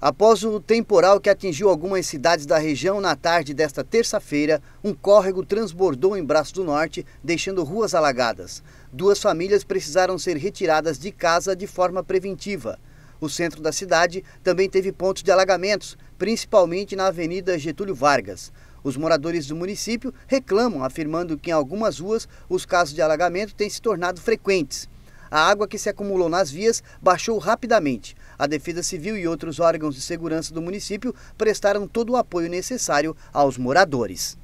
Após o temporal que atingiu algumas cidades da região na tarde desta terça-feira, um córrego transbordou em Braço do Norte, deixando ruas alagadas. Duas famílias precisaram ser retiradas de casa de forma preventiva. O centro da cidade também teve pontos de alagamentos, principalmente na Avenida Getúlio Vargas. Os moradores do município reclamam, afirmando que em algumas ruas os casos de alagamento têm se tornado frequentes a água que se acumulou nas vias baixou rapidamente. A Defesa Civil e outros órgãos de segurança do município prestaram todo o apoio necessário aos moradores.